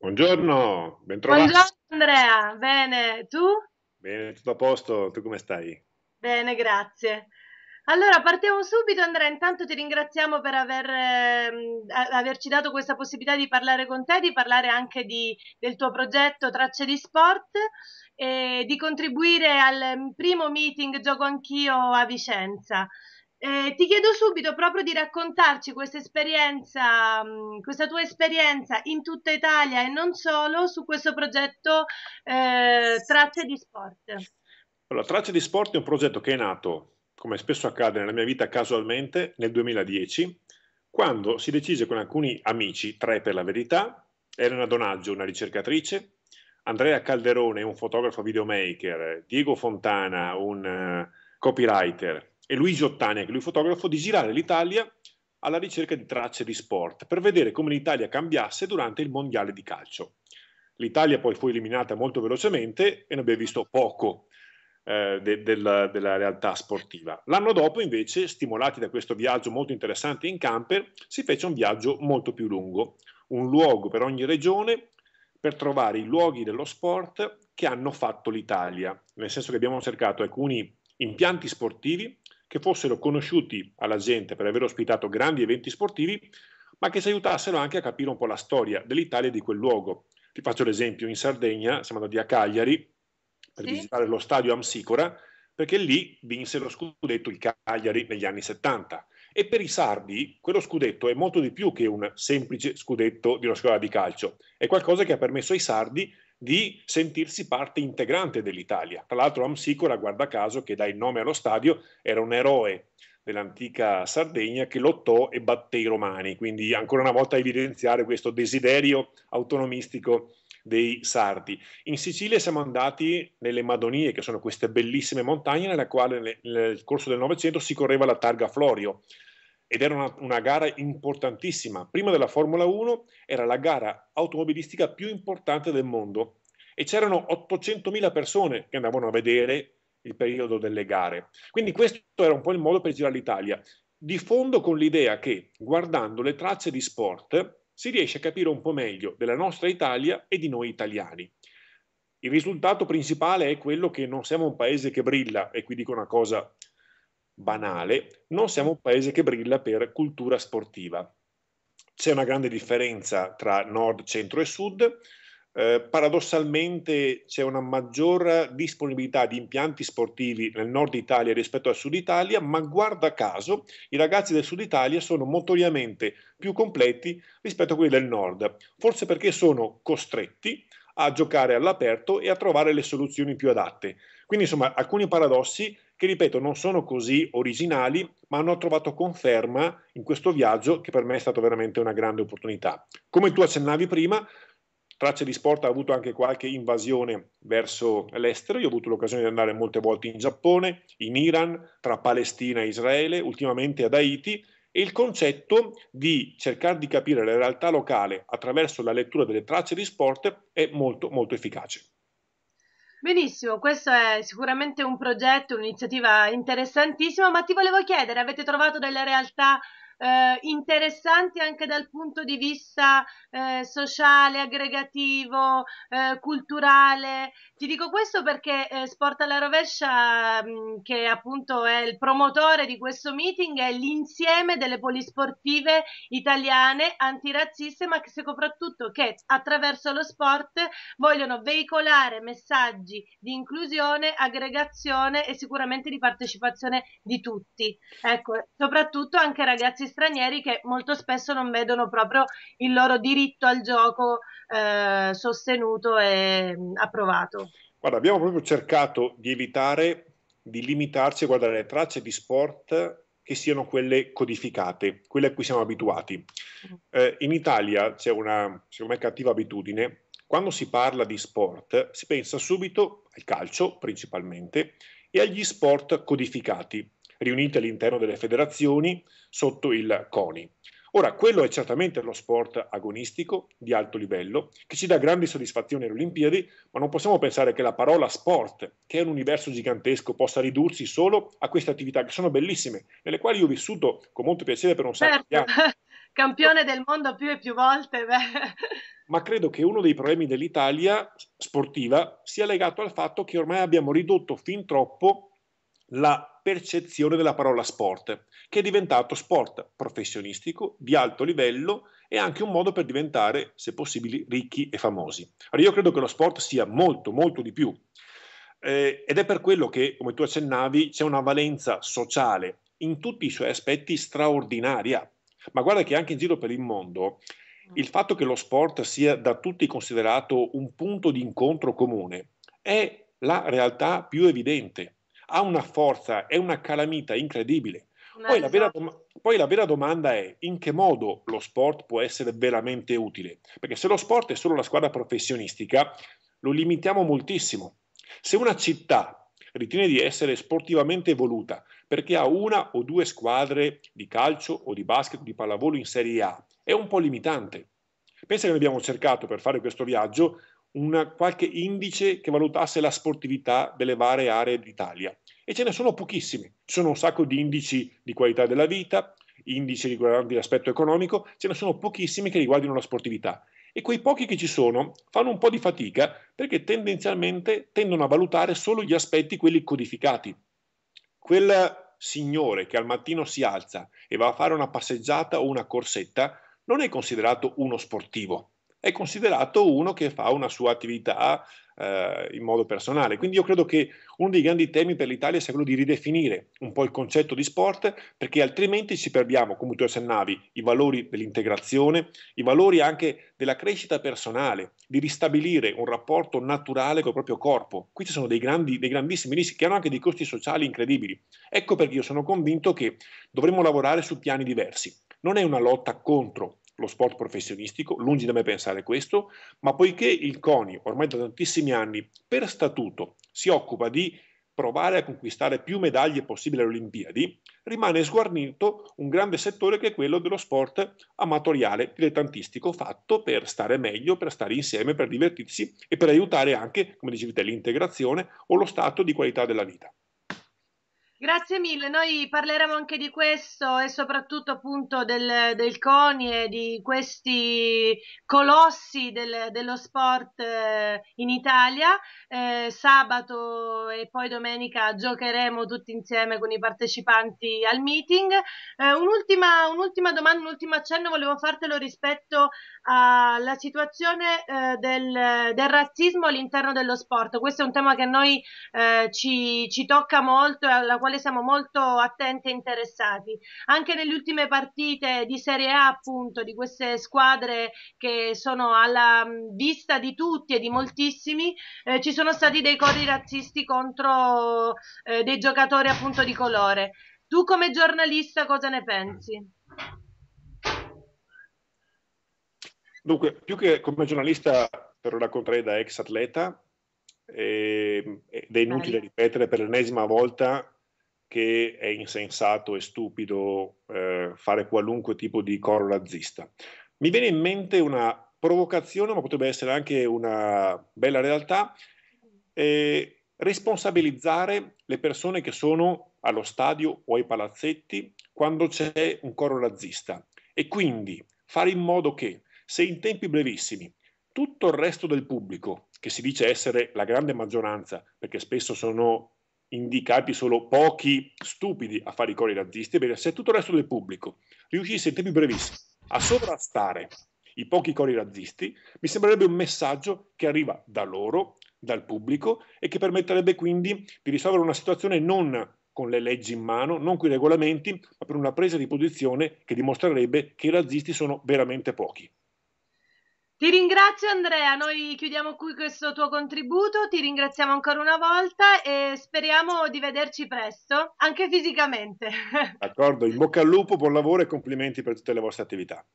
Buongiorno, bentrovato. Buongiorno Andrea, bene, tu? Bene, tutto a posto, tu come stai? Bene, grazie. Allora, partiamo subito Andrea, intanto ti ringraziamo per aver, eh, averci dato questa possibilità di parlare con te, di parlare anche di, del tuo progetto Tracce di Sport e di contribuire al mm, primo meeting Gioco Anch'io a Vicenza. Eh, ti chiedo subito proprio di raccontarci questa esperienza, mm, questa tua esperienza in tutta Italia e non solo su questo progetto eh, Tracce di Sport. Allora, Tracce di Sport è un progetto che è nato, come spesso accade nella mia vita casualmente, nel 2010, quando si decise con alcuni amici, tre per la verità, Elena Donaggio, una ricercatrice, Andrea Calderone, un fotografo videomaker, Diego Fontana, un eh, copywriter, e Luigi Ottania, che lui è fotografo, di girare l'Italia alla ricerca di tracce di sport per vedere come l'Italia cambiasse durante il mondiale di calcio. L'Italia poi fu eliminata molto velocemente e ne abbiamo visto poco eh, de- del- della realtà sportiva. L'anno dopo, invece, stimolati da questo viaggio molto interessante in camper, si fece un viaggio molto più lungo, un luogo per ogni regione per trovare i luoghi dello sport che hanno fatto l'Italia, nel senso che abbiamo cercato alcuni impianti sportivi che fossero conosciuti alla gente per aver ospitato grandi eventi sportivi, ma che si aiutassero anche a capire un po' la storia dell'Italia e di quel luogo. Ti faccio l'esempio, in Sardegna siamo andati a Cagliari per sì. visitare lo stadio Amsicora, perché lì vinse lo scudetto il Cagliari negli anni 70. E per i sardi quello scudetto è molto di più che un semplice scudetto di una scuola di calcio, è qualcosa che ha permesso ai sardi di sentirsi parte integrante dell'Italia. Tra l'altro Amsicora, guarda caso, che dà il nome allo stadio, era un eroe dell'antica Sardegna che lottò e batté i romani, quindi ancora una volta evidenziare questo desiderio autonomistico dei sardi. In Sicilia siamo andati nelle Madonie, che sono queste bellissime montagne nella quale nel corso del Novecento si correva la targa Florio, ed era una, una, gara importantissima. Prima della Formula 1 era la gara automobilistica più importante del mondo e c'erano 800.000 persone che andavano a vedere il periodo delle gare. Quindi questo era un po' il modo per girare l'Italia. Di fondo con l'idea che guardando le tracce di sport si riesce a capire un po' meglio della nostra Italia e di noi italiani. Il risultato principale è quello che non siamo un paese che brilla, e qui dico una cosa banale, non siamo un paese che brilla per cultura sportiva. C'è una grande differenza tra nord, centro e sud. Eh, paradossalmente c'è una maggior disponibilità di impianti sportivi nel nord Italia rispetto al sud Italia, ma guarda caso i ragazzi del sud Italia sono motoriamente più completi rispetto a quelli del nord, forse perché sono costretti a giocare all'aperto e a trovare le soluzioni più adatte. Quindi insomma alcuni paradossi che ripeto non sono così originali, ma hanno trovato conferma in questo viaggio che per me è stato veramente una grande opportunità. Come tu accennavi prima, Tracce di Sport ha avuto anche qualche invasione verso l'estero. Io ho avuto l'occasione di andare molte volte in Giappone, in Iran, tra Palestina e Israele, ultimamente ad Haiti. E il concetto di cercare di capire la realtà locale attraverso la lettura delle tracce di sport è molto, molto efficace. Benissimo, questo è sicuramente un progetto, un'iniziativa interessantissima, ma ti volevo chiedere, avete trovato delle realtà eh, interessanti anche dal punto di vista eh, sociale, aggregativo, eh, culturale. Ti dico questo perché eh, Sport alla rovescia, mh, mm, che appunto è il promotore di questo meeting, è l'insieme delle polisportive italiane antirazziste, ma che soprattutto che attraverso lo sport vogliono veicolare messaggi di inclusione, aggregazione e sicuramente di partecipazione di tutti. Ecco, soprattutto anche ragazzi stranieri che molto spesso non vedono proprio il loro diritto al gioco eh, sostenuto e mm, approvato. Guarda, abbiamo proprio cercato di evitare di limitarci a guardare le tracce di sport che siano quelle codificate, quelle a cui siamo abituati. Mm. Eh, in Italia c'è una, secondo me, cattiva abitudine. Quando si parla di sport si pensa subito al calcio principalmente e agli sport codificati riunite all'interno delle federazioni sotto il CONI. Ora, quello è certamente lo sport agonistico di alto livello che ci dà grandi soddisfazioni alle Olimpiadi, ma non possiamo pensare che la parola sport, che è un universo gigantesco, possa ridursi solo a queste attività che sono bellissime, nelle quali ho vissuto con molto piacere per un sacco di certo. anni. Campione del mondo più e più volte. Beh. Ma credo che uno dei problemi dell'Italia sportiva sia legato al fatto che ormai abbiamo ridotto fin troppo la percezione della parola sport, che è diventato sport professionistico di alto livello e anche un modo per diventare, se possibile, ricchi e famosi. Allora io credo che lo sport sia molto, molto di più. Eh, ed è per quello che, come tu accennavi, c'è una valenza sociale in tutti i suoi aspetti straordinaria. Ma guarda che anche in giro per il mondo il fatto che lo sport sia da tutti considerato un punto di incontro comune è la realtà più evidente ha una forza, è una calamita incredibile. Poi la, vera, poi la, vera domanda è in che modo lo sport può essere veramente utile? Perché se lo sport è solo la squadra professionistica, lo limitiamo moltissimo. Se una città ritiene di essere sportivamente evoluta perché ha una o due squadre di calcio o di basket o di pallavolo in Serie A, è un po' limitante. Pensa che noi abbiamo cercato per fare questo viaggio una, qualche indice che valutasse la sportività delle varie aree d'Italia. E ce ne sono pochissimi. Ci sono un sacco di indici di qualità della vita, indici riguardanti l'aspetto economico, ce ne sono pochissimi che riguardano la sportività. E quei pochi che ci sono fanno un po' di fatica perché tendenzialmente tendono a valutare solo gli aspetti, quelli codificati. Quel signore che al mattino si alza e va a fare una passeggiata o una corsetta non è considerato uno sportivo è considerato uno che fa una sua attività eh, in modo personale. Quindi io credo che uno dei grandi temi per l'Italia sia quello di ridefinire un po' il concetto di sport, perché altrimenti ci perdiamo, come tu assennavi, i valori dell'integrazione, i valori anche della crescita personale, di ristabilire un rapporto naturale col proprio corpo. Qui ci sono dei, grandi, dei grandissimi rischi che hanno anche dei costi sociali incredibili. Ecco perché io sono convinto che dovremmo lavorare su piani diversi. Non è una lotta contro lo sport professionistico, lungi da me pensare questo, ma poiché il CONI ormai da tantissimi anni per statuto si occupa di provare a conquistare più medaglie possibili alle Olimpiadi, rimane sguarnito un grande settore che è quello dello sport amatoriale, dilettantistico, fatto per stare meglio, per stare insieme, per divertirsi e per aiutare anche, come dicevi te, l'integrazione o lo stato di qualità della vita. Grazie mille, noi parleremo anche di questo e soprattutto appunto del, del CONI e di questi colossi del, dello sport eh, in Italia. Eh, sabato e poi domenica giocheremo tutti insieme con i partecipanti al meeting. Eh, un'ultima, un'ultima, domanda, un ultimo accenno volevo fartelo rispetto alla situazione eh, del, del, razzismo all'interno dello sport. Questo è un tema che a noi eh, ci, ci, tocca molto e alla quale quale siamo molto attenti e interessati. Anche nelle ultime partite di Serie A, appunto, di queste squadre che sono alla mm, vista di tutti e di moltissimi, eh, ci sono stati dei cori razzisti contro eh, dei giocatori appunto di colore. Tu come giornalista cosa ne pensi? Dunque, più che come giornalista, per raccontare da ex atleta, ehm, ed è inutile ripetere per l'ennesima volta che è insensato e stupido eh, fare qualunque tipo di coro razzista. Mi viene in mente una provocazione, ma potrebbe essere anche una bella realtà, eh, responsabilizzare le persone che sono allo stadio o ai palazzetti quando c'è un coro razzista e quindi fare in modo che se in tempi brevissimi tutto il resto del pubblico, che si dice essere la grande maggioranza, perché spesso sono indicati solo pochi stupidi a fare i cori razzisti, ebbene, se tutto il resto del pubblico riuscisse in tempi brevissimi a sovrastare i pochi cori razzisti, mi sembrerebbe un messaggio che arriva da loro, dal pubblico, e che permetterebbe quindi di risolvere una situazione non con le leggi in mano, non con i regolamenti, ma per una presa di posizione che dimostrerebbe che i razzisti sono veramente pochi. Ti ringrazio Andrea, noi chiudiamo qui questo tuo contributo, ti ringraziamo ancora una volta e speriamo di vederci presto, anche fisicamente. D'accordo, in bocca al lupo, buon lavoro e complimenti per tutte le vostre attività.